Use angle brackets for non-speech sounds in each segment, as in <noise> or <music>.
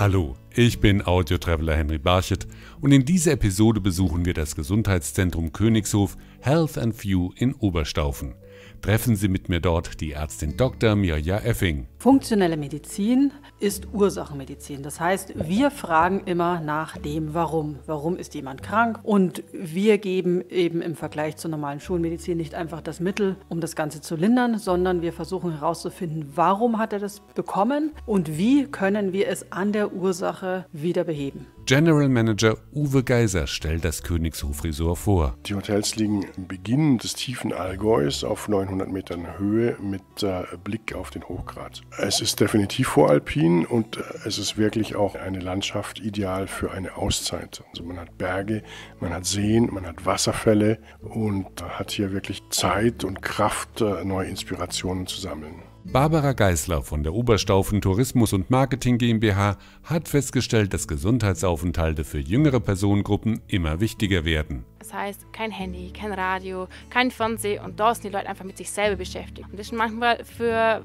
Hallo, ich bin Audiotraveler Henry Barchett und in dieser Episode besuchen wir das Gesundheitszentrum Königshof Health and View in Oberstaufen. Treffen Sie mit mir dort die Ärztin Dr. Mirja Effing. Funktionelle Medizin ist Ursachenmedizin. Das heißt, wir fragen immer nach dem Warum. Warum ist jemand krank? Und wir geben eben im Vergleich zur normalen Schulmedizin nicht einfach das Mittel, um das Ganze zu lindern, sondern wir versuchen herauszufinden, warum hat er das bekommen und wie können wir es an der Ursache wieder beheben. General Manager Uwe Geiser stellt das Königshofresort vor. Die Hotels liegen im Beginn des tiefen Allgäus auf 900 Metern Höhe mit äh, Blick auf den Hochgrat. Es ist definitiv voralpin und äh, es ist wirklich auch eine Landschaft ideal für eine Auszeit. Also man hat Berge, man hat Seen, man hat Wasserfälle und hat hier wirklich Zeit und Kraft, äh, neue Inspirationen zu sammeln. Barbara Geißler von der Oberstaufen Tourismus und Marketing GmbH hat festgestellt, dass Gesundheitsaufenthalte für jüngere Personengruppen immer wichtiger werden. Das heißt, kein Handy, kein Radio, kein Fernsehen und da sind die Leute einfach mit sich selber beschäftigt. Und das ist manchmal für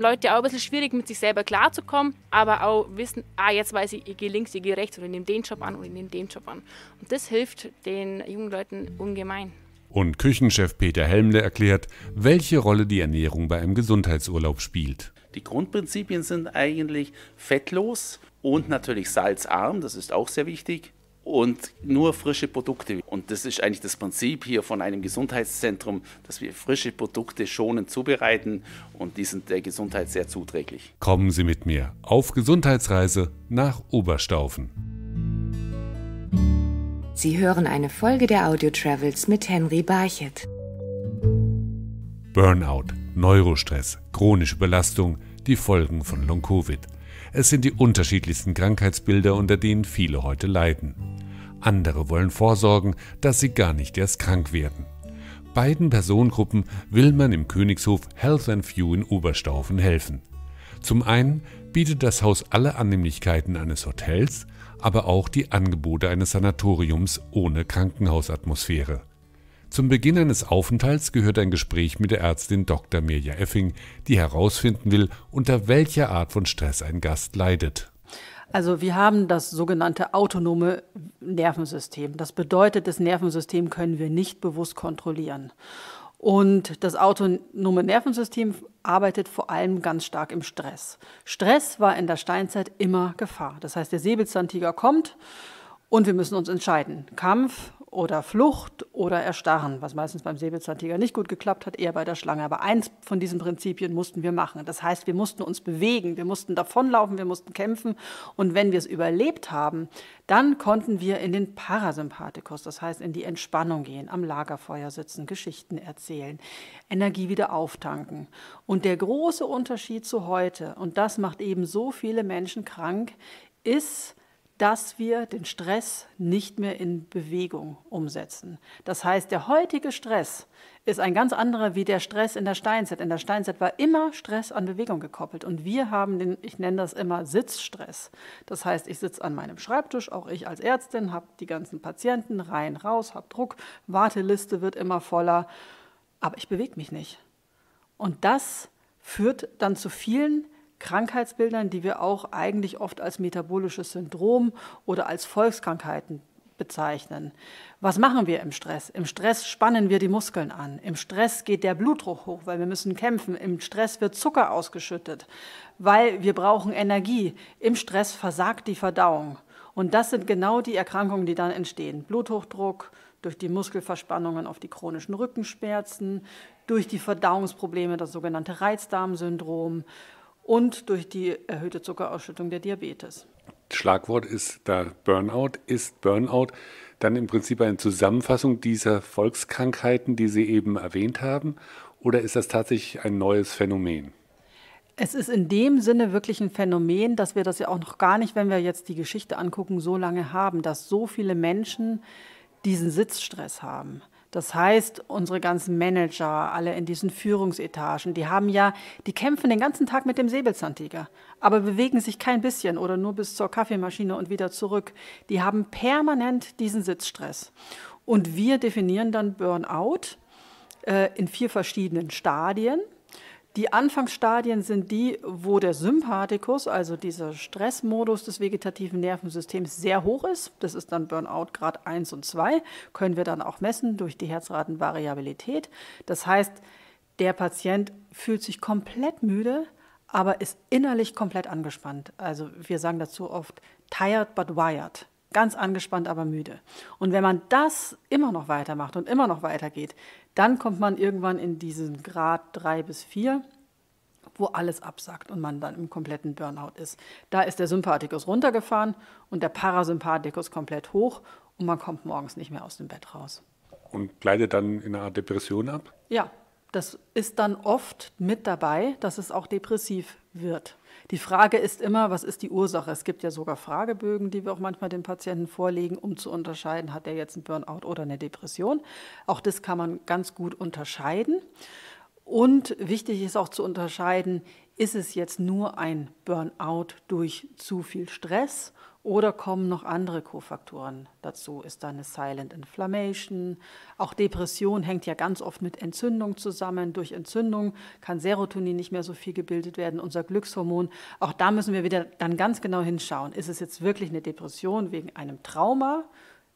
Leute auch ein bisschen schwierig, mit sich selber klarzukommen, aber auch wissen, ah, jetzt weiß ich, ich gehe links, ich gehe rechts oder ich nehme den Job an oder ich nehme den Job an. Und das hilft den jungen Leuten ungemein. Und Küchenchef Peter Helmle erklärt, welche Rolle die Ernährung bei einem Gesundheitsurlaub spielt. Die Grundprinzipien sind eigentlich fettlos und natürlich salzarm, das ist auch sehr wichtig und nur frische Produkte. Und das ist eigentlich das Prinzip hier von einem Gesundheitszentrum, dass wir frische Produkte schonend zubereiten und die sind der Gesundheit sehr zuträglich. Kommen Sie mit mir auf Gesundheitsreise nach Oberstaufen. Sie hören eine Folge der Audio Travels mit Henry Barchett. Burnout, Neurostress, chronische Belastung, die Folgen von Long-Covid – es sind die unterschiedlichsten Krankheitsbilder, unter denen viele heute leiden. Andere wollen vorsorgen, dass sie gar nicht erst krank werden. Beiden Personengruppen will man im Königshof Health and View in Oberstaufen helfen. Zum einen bietet das Haus alle Annehmlichkeiten eines Hotels, aber auch die Angebote eines Sanatoriums ohne Krankenhausatmosphäre. Zum Beginn eines Aufenthalts gehört ein Gespräch mit der Ärztin Dr. Mirja Effing, die herausfinden will, unter welcher Art von Stress ein Gast leidet. Also wir haben das sogenannte autonome Nervensystem. Das bedeutet, das Nervensystem können wir nicht bewusst kontrollieren. Und das autonome Nervensystem arbeitet vor allem ganz stark im Stress. Stress war in der Steinzeit immer Gefahr. Das heißt, der Säbelzahntiger kommt und wir müssen uns entscheiden, Kampf oder Flucht oder Erstarren, was meistens beim Säbelzahntiger nicht gut geklappt hat, eher bei der Schlange. Aber eins von diesen Prinzipien mussten wir machen. Das heißt, wir mussten uns bewegen, wir mussten davonlaufen, wir mussten kämpfen. Und wenn wir es überlebt haben, dann konnten wir in den Parasympathikus, das heißt in die Entspannung gehen, am Lagerfeuer sitzen, Geschichten erzählen, Energie wieder auftanken. Und der große Unterschied zu heute, und das macht eben so viele Menschen krank, ist, dass wir den Stress nicht mehr in Bewegung umsetzen. Das heißt, der heutige Stress ist ein ganz anderer wie der Stress in der Steinzeit. In der Steinzeit war immer Stress an Bewegung gekoppelt und wir haben den, ich nenne das immer Sitzstress. Das heißt, ich sitze an meinem Schreibtisch, auch ich als Ärztin, habe die ganzen Patienten rein, raus, habe Druck, Warteliste wird immer voller, aber ich bewege mich nicht. Und das führt dann zu vielen Krankheitsbildern, die wir auch eigentlich oft als metabolisches Syndrom oder als Volkskrankheiten bezeichnen. Was machen wir im Stress? Im Stress spannen wir die Muskeln an. Im Stress geht der Blutdruck hoch, weil wir müssen kämpfen. Im Stress wird Zucker ausgeschüttet, weil wir brauchen Energie. Im Stress versagt die Verdauung. Und das sind genau die Erkrankungen, die dann entstehen. Bluthochdruck durch die Muskelverspannungen auf die chronischen Rückenschmerzen, durch die Verdauungsprobleme, das sogenannte Reizdarmsyndrom, und durch die erhöhte Zuckerausschüttung der Diabetes. Schlagwort ist da Burnout. Ist Burnout dann im Prinzip eine Zusammenfassung dieser Volkskrankheiten, die Sie eben erwähnt haben? Oder ist das tatsächlich ein neues Phänomen? Es ist in dem Sinne wirklich ein Phänomen, dass wir das ja auch noch gar nicht, wenn wir jetzt die Geschichte angucken, so lange haben, dass so viele Menschen diesen Sitzstress haben. Das heißt, unsere ganzen Manager, alle in diesen Führungsetagen, die haben ja, die kämpfen den ganzen Tag mit dem Säbelzahntiger, aber bewegen sich kein bisschen oder nur bis zur Kaffeemaschine und wieder zurück. Die haben permanent diesen Sitzstress. Und wir definieren dann Burnout äh, in vier verschiedenen Stadien. Die Anfangsstadien sind die, wo der Sympathikus, also dieser Stressmodus des vegetativen Nervensystems, sehr hoch ist. Das ist dann Burnout Grad 1 und 2, können wir dann auch messen durch die Herzratenvariabilität. Das heißt, der Patient fühlt sich komplett müde, aber ist innerlich komplett angespannt. Also wir sagen dazu oft tired but wired ganz angespannt, aber müde. Und wenn man das immer noch weitermacht und immer noch weitergeht, dann kommt man irgendwann in diesen Grad 3 bis 4, wo alles absackt und man dann im kompletten Burnout ist. Da ist der Sympathikus runtergefahren und der Parasympathikus komplett hoch und man kommt morgens nicht mehr aus dem Bett raus. Und gleitet dann in einer Art Depression ab? Ja, das ist dann oft mit dabei, dass es auch depressiv wird. Die Frage ist immer, was ist die Ursache? Es gibt ja sogar Fragebögen, die wir auch manchmal den Patienten vorlegen, um zu unterscheiden, hat er jetzt einen Burnout oder eine Depression. Auch das kann man ganz gut unterscheiden. Und wichtig ist auch zu unterscheiden, ist es jetzt nur ein Burnout durch zu viel Stress oder kommen noch andere Kofaktoren dazu? Ist da eine Silent Inflammation? Auch Depression hängt ja ganz oft mit Entzündung zusammen. Durch Entzündung kann Serotonin nicht mehr so viel gebildet werden, unser Glückshormon. Auch da müssen wir wieder dann ganz genau hinschauen. Ist es jetzt wirklich eine Depression wegen einem Trauma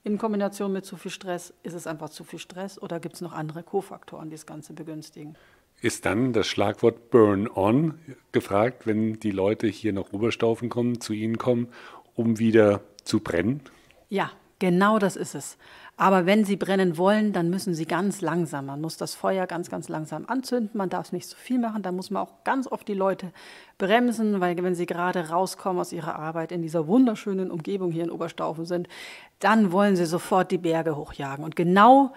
in Kombination mit zu viel Stress? Ist es einfach zu viel Stress oder gibt es noch andere Kofaktoren, die das Ganze begünstigen? ist dann das Schlagwort Burn On gefragt, wenn die Leute hier nach Oberstaufen kommen, zu Ihnen kommen um wieder zu brennen? Ja, genau das ist es. Aber wenn sie brennen wollen, dann müssen sie ganz langsam. Man muss das Feuer ganz, ganz langsam anzünden. Man darf es nicht zu so viel machen. Da muss man auch ganz oft die Leute bremsen, weil wenn sie gerade rauskommen aus ihrer Arbeit in dieser wunderschönen Umgebung hier in Oberstaufen sind, dann wollen sie sofort die Berge hochjagen. Und genau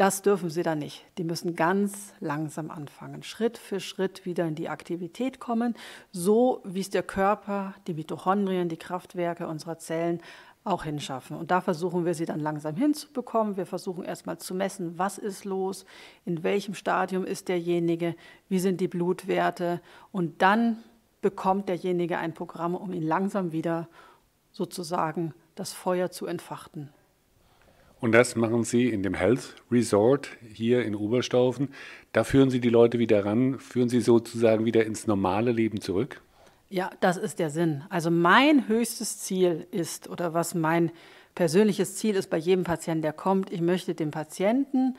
das dürfen sie dann nicht. Die müssen ganz langsam anfangen, Schritt für Schritt wieder in die Aktivität kommen, so wie es der Körper, die Mitochondrien, die Kraftwerke unserer Zellen auch hinschaffen. Und da versuchen wir sie dann langsam hinzubekommen. Wir versuchen erstmal zu messen, was ist los, in welchem Stadium ist derjenige, wie sind die Blutwerte. Und dann bekommt derjenige ein Programm, um ihn langsam wieder sozusagen das Feuer zu entfachten. Und das machen Sie in dem Health Resort hier in Oberstaufen. Da führen Sie die Leute wieder ran, führen Sie sozusagen wieder ins normale Leben zurück? Ja, das ist der Sinn. Also mein höchstes Ziel ist, oder was mein persönliches Ziel ist bei jedem Patienten, der kommt, ich möchte dem Patienten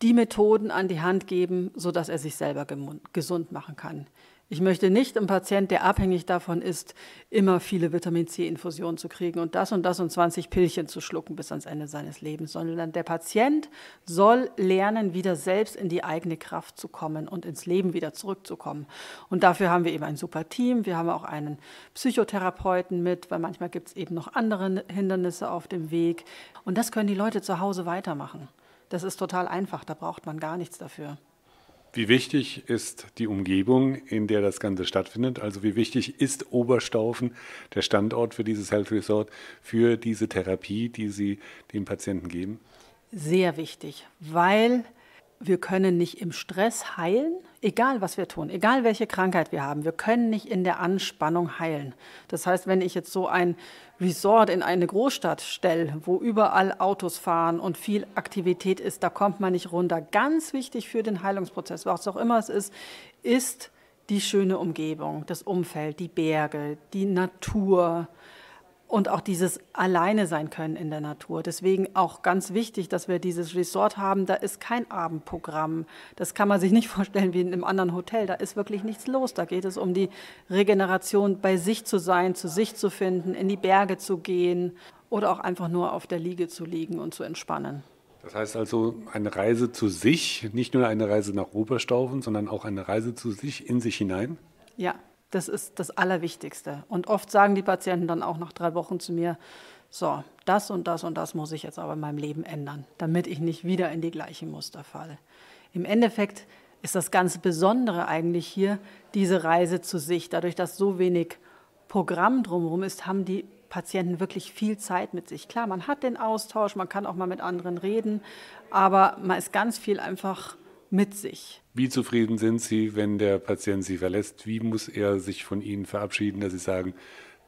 die Methoden an die Hand geben, sodass er sich selber gesund machen kann. Ich möchte nicht einen Patient, der abhängig davon ist, immer viele Vitamin C-Infusionen zu kriegen und das und das und 20 Pillchen zu schlucken bis ans Ende seines Lebens, sondern der Patient soll lernen, wieder selbst in die eigene Kraft zu kommen und ins Leben wieder zurückzukommen. Und dafür haben wir eben ein super Team. Wir haben auch einen Psychotherapeuten mit, weil manchmal gibt es eben noch andere Hindernisse auf dem Weg. Und das können die Leute zu Hause weitermachen. Das ist total einfach, da braucht man gar nichts dafür. Wie wichtig ist die Umgebung, in der das Ganze stattfindet? Also wie wichtig ist Oberstaufen, der Standort für dieses Health Resort, für diese Therapie, die Sie dem Patienten geben? Sehr wichtig, weil wir können nicht im Stress heilen, egal was wir tun, egal welche Krankheit wir haben, wir können nicht in der Anspannung heilen. Das heißt, wenn ich jetzt so ein Resort in eine Großstadt stelle, wo überall Autos fahren und viel Aktivität ist, da kommt man nicht runter. Ganz wichtig für den Heilungsprozess, was auch immer es ist, ist die schöne Umgebung, das Umfeld, die Berge, die Natur, und auch dieses Alleine sein können in der Natur. Deswegen auch ganz wichtig, dass wir dieses Resort haben. Da ist kein Abendprogramm. Das kann man sich nicht <laughs> vorstellen wie in einem anderen Hotel. Da ist wirklich nichts los. Da geht es um die Regeneration, bei sich zu sein, zu sich zu finden, in die Berge zu gehen oder auch einfach nur auf der Liege zu liegen und zu entspannen. Das heißt also, eine Reise zu sich, nicht nur eine Reise nach Oberstaufen, sondern auch eine Reise zu sich, in sich hinein? Ja, das ist das Allerwichtigste. Und oft sagen die Patienten dann auch nach drei Wochen zu mir, so, das und das und das muss ich jetzt aber in meinem Leben ändern, damit ich nicht wieder in die gleichen Muster falle. Im Endeffekt ist das ganz Besondere eigentlich hier diese Reise zu sich. Dadurch, dass so wenig Programm drumherum ist, haben die Patienten wirklich viel Zeit mit sich. Klar, man hat den Austausch, man kann auch mal mit anderen reden, aber man ist ganz viel einfach mit sich. Wie zufrieden sind Sie, wenn der Patient Sie verlässt? Wie muss er sich von Ihnen verabschieden, dass Sie sagen,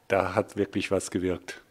da hat wirklich was gewirkt?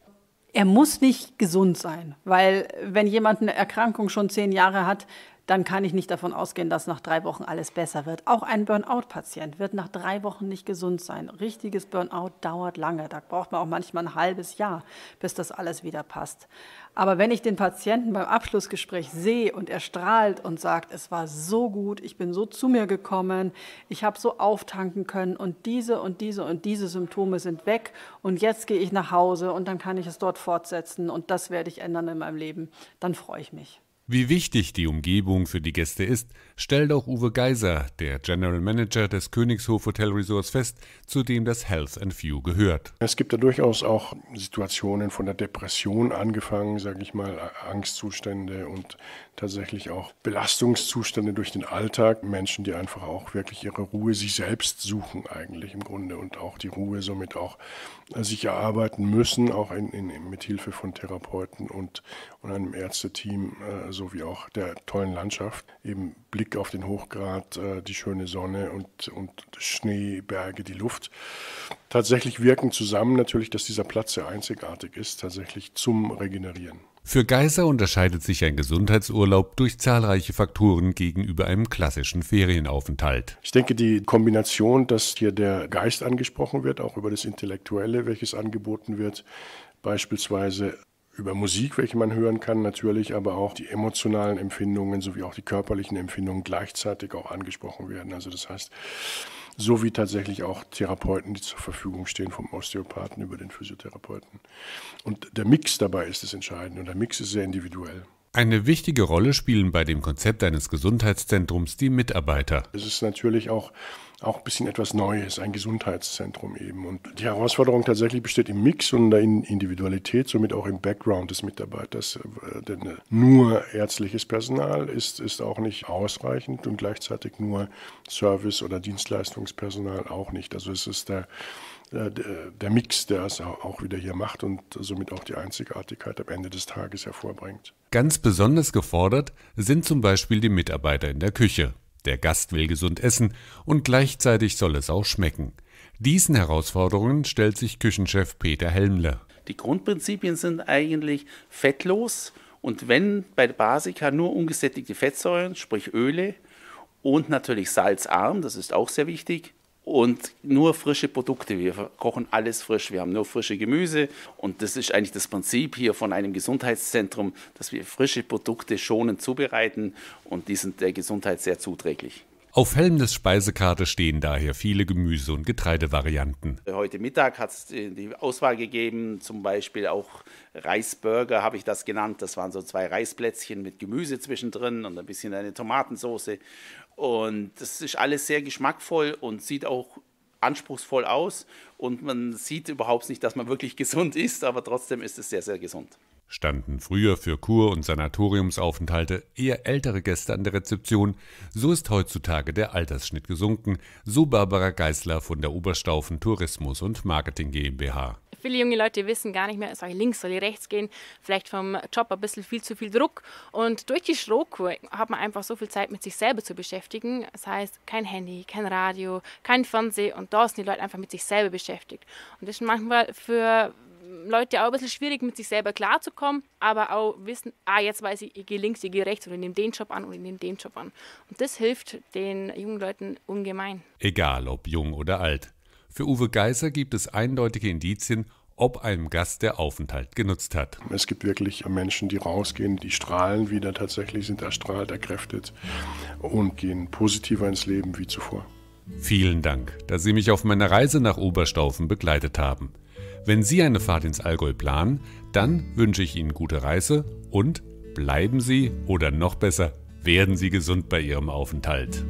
Er muss nicht gesund sein, weil wenn jemand eine Erkrankung schon zehn Jahre hat, dann kann ich nicht davon ausgehen, dass nach drei Wochen alles besser wird. Auch ein Burnout-Patient wird nach drei Wochen nicht gesund sein. Richtiges Burnout dauert lange. Da braucht man auch manchmal ein halbes Jahr, bis das alles wieder passt. Aber wenn ich den Patienten beim Abschlussgespräch sehe und er strahlt und sagt, es war so gut, ich bin so zu mir gekommen, ich habe so auftanken können und diese und diese und diese Symptome sind weg und jetzt gehe ich nach Hause und dann kann ich es dort fortsetzen und das werde ich ändern in meinem Leben, dann freue ich mich. Wie wichtig die Umgebung für die Gäste ist, stellt auch Uwe Geiser, der General Manager des Königshof Hotel Resorts, fest, zu dem das Health and View gehört. Es gibt da durchaus auch Situationen von der Depression angefangen, sage ich mal, Angstzustände und tatsächlich auch Belastungszustände durch den Alltag. Menschen, die einfach auch wirklich ihre Ruhe sich selbst suchen eigentlich im Grunde und auch die Ruhe somit auch äh, sich erarbeiten müssen, auch in, in, mit Hilfe von Therapeuten und, und einem Ärzteteam. Äh, sowie auch der tollen Landschaft. Eben Blick auf den Hochgrat, äh, die schöne Sonne und, und Schnee, Berge, die Luft. Tatsächlich wirken zusammen natürlich, dass dieser Platz sehr einzigartig ist, tatsächlich zum Regenerieren. Für Geiser unterscheidet sich ein Gesundheitsurlaub durch zahlreiche Faktoren gegenüber einem klassischen Ferienaufenthalt. Ich denke, die Kombination, dass hier der Geist angesprochen wird, auch über das Intellektuelle, welches angeboten wird, beispielsweise über Musik, welche man hören kann natürlich, aber auch die emotionalen Empfindungen sowie auch die körperlichen Empfindungen gleichzeitig auch angesprochen werden. Also das heißt, so wie tatsächlich auch Therapeuten, die zur Verfügung stehen, vom Osteopathen über den Physiotherapeuten. Und der Mix dabei ist das Entscheidende und der Mix ist sehr individuell. Eine wichtige Rolle spielen bei dem Konzept eines Gesundheitszentrums die Mitarbeiter. Es ist natürlich auch auch ein bisschen etwas Neues, ein Gesundheitszentrum eben. Und die Herausforderung tatsächlich besteht im Mix und in der Individualität, somit auch im Background des Mitarbeiters. Äh, denn äh, nur ärztliches Personal ist, ist auch nicht ausreichend und gleichzeitig nur Service- oder Dienstleistungspersonal auch nicht. Also es ist der, äh, der, der Mix, der es auch wieder hier macht und somit auch die Einzigartigkeit am Ende des Tages hervorbringt. Ganz besonders gefordert sind zum Beispiel die Mitarbeiter in der Küche. Der Gast will gesund essen und gleichzeitig soll es auch schmecken. Diesen Herausforderungen stellt sich Küchenchef Peter Helmler. Die Grundprinzipien sind eigentlich fettlos und wenn bei der Basica nur ungesättigte Fettsäuren, sprich Öle und natürlich salzarm, das ist auch sehr wichtig, und nur frische Produkte. Wir kochen alles frisch. Wir haben nur frische Gemüse und das ist eigentlich das Prinzip hier von einem Gesundheitszentrum, dass wir frische Produkte schonend zubereiten und die sind der Gesundheit sehr zuträglich. Auf Helmdes Speisekarte stehen daher viele Gemüse- und Getreidevarianten. Heute Mittag hat es die Auswahl gegeben, zum Beispiel auch Reisburger habe ich das genannt. Das waren so zwei Reisplätzchen mit Gemüse zwischendrin und ein bisschen eine Tomatensauce. Und das ist alles sehr geschmackvoll und sieht auch anspruchsvoll aus und man sieht überhaupt nicht, dass man wirklich <laughs> gesund ist, aber trotzdem ist es sehr, sehr gesund. Standen früher für Kur- und Sanatoriumsaufenthalte eher ältere Gäste an der Rezeption, so ist heutzutage der Altersschnitt gesunken, so Barbara Geißler von der Oberstaufen Tourismus und Marketing GmbH. Viele junge Leute wissen gar nicht mehr, soll ich links, soll ich rechts gehen, vielleicht vom Job ein bisschen viel zu viel Druck. Und durch die Strohkur hat man einfach so viel Zeit, mit sich selber zu beschäftigen. Das heißt, kein Handy, kein Radio, kein Fernsehen und da sind die Leute einfach mit sich selber beschäftigt. Und das ist manchmal für Leute auch ein bisschen schwierig, mit sich selber klarzukommen, aber auch wissen, ah, jetzt weiß ich, ich gehe links, ich gehe rechts oder ich nehme den Job an oder ich nehme den Job an. Und das hilft den jungen Leuten ungemein. Egal, ob jung oder alt. Für Uwe Geiser gibt es eindeutige Indizien, ob einem Gast der Aufenthalt genutzt hat. Es gibt wirklich Menschen, die rausgehen, die strahlen wieder tatsächlich, sind erstrahlt, erkräftet und gehen positiver ins Leben wie zuvor. Vielen Dank, dass Sie mich auf meiner Reise nach Oberstaufen begleitet haben. Wenn Sie eine Fahrt ins Allgäu planen, dann wünsche ich Ihnen gute Reise und bleiben Sie oder noch besser, werden Sie gesund bei Ihrem Aufenthalt.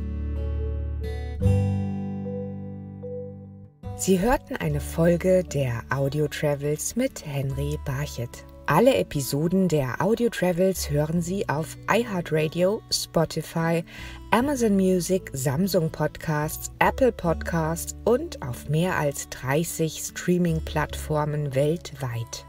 Sie hörten eine Folge der Audio Travels mit Henry Barchett. Alle Episoden der Audio Travels hören Sie auf iHeartRadio, Spotify, Amazon Music, Samsung Podcasts, Apple Podcasts und auf mehr als 30 Streaming-Plattformen weltweit.